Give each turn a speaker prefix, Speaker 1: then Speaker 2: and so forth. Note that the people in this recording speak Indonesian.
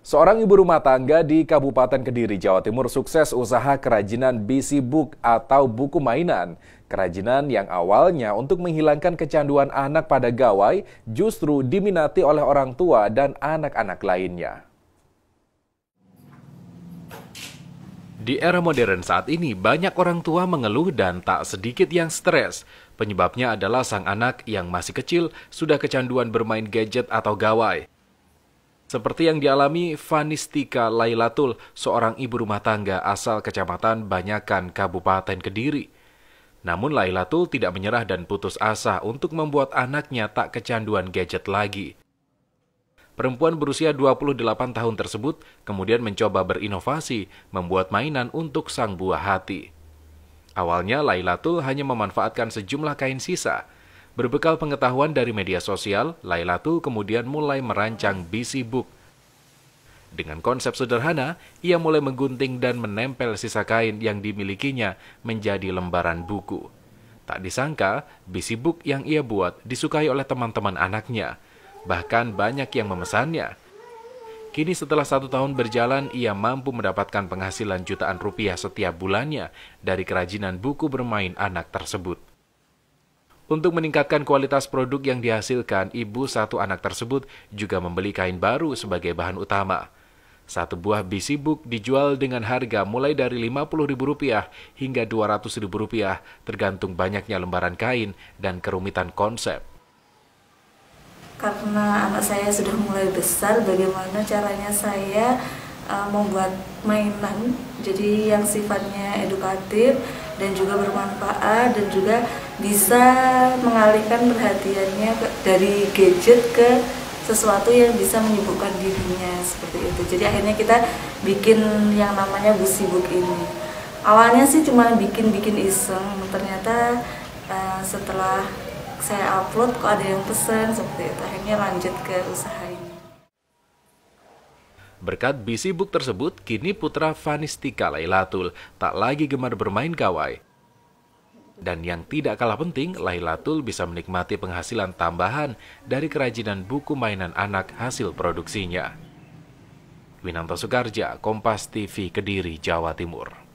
Speaker 1: Seorang ibu rumah tangga di Kabupaten Kediri, Jawa Timur sukses usaha kerajinan BC Book atau buku mainan. Kerajinan yang awalnya untuk menghilangkan kecanduan anak pada gawai justru diminati oleh orang tua dan anak-anak lainnya. Di era modern saat ini, banyak orang tua mengeluh dan tak sedikit yang stres. Penyebabnya adalah sang anak yang masih kecil sudah kecanduan bermain gadget atau gawai. Seperti yang dialami Vanistika Lailatul, seorang ibu rumah tangga asal Kecamatan Banyakan, Kabupaten Kediri. Namun Lailatul tidak menyerah dan putus asa untuk membuat anaknya tak kecanduan gadget lagi. Perempuan berusia 28 tahun tersebut kemudian mencoba berinovasi membuat mainan untuk sang buah hati. Awalnya Lailatul hanya memanfaatkan sejumlah kain sisa, Berbekal pengetahuan dari media sosial, Lailatul kemudian mulai merancang BC Book. Dengan konsep sederhana, ia mulai menggunting dan menempel sisa kain yang dimilikinya menjadi lembaran buku. Tak disangka, BC Book yang ia buat disukai oleh teman-teman anaknya. Bahkan banyak yang memesannya. Kini setelah satu tahun berjalan, ia mampu mendapatkan penghasilan jutaan rupiah setiap bulannya dari kerajinan buku bermain anak tersebut. Untuk meningkatkan kualitas produk yang dihasilkan, ibu satu anak tersebut juga membeli kain baru sebagai bahan utama. Satu buah bisibuk dijual dengan harga mulai dari Rp50.000 hingga Rp200.000 tergantung banyaknya lembaran kain dan kerumitan konsep.
Speaker 2: Karena anak saya sudah mulai besar, bagaimana caranya saya uh, membuat mainan jadi yang sifatnya edukatif dan juga bermanfaat dan juga bisa mengalihkan perhatiannya dari gadget ke sesuatu yang bisa menyibukkan dirinya seperti itu. Jadi akhirnya kita bikin yang namanya bu sibuk ini. Awalnya sih cuma bikin-bikin iseng, ternyata uh, setelah saya upload kok ada yang pesen seperti itu. Akhirnya lanjut ke usaha ini.
Speaker 1: Berkat bisibuk tersebut, kini putra Vanistika Lailatul tak lagi gemar bermain gawai, dan yang tidak kalah penting, Lailatul bisa menikmati penghasilan tambahan dari kerajinan buku mainan anak hasil produksinya. Winanto Sukarja, Kompas TV Kediri, Jawa Timur.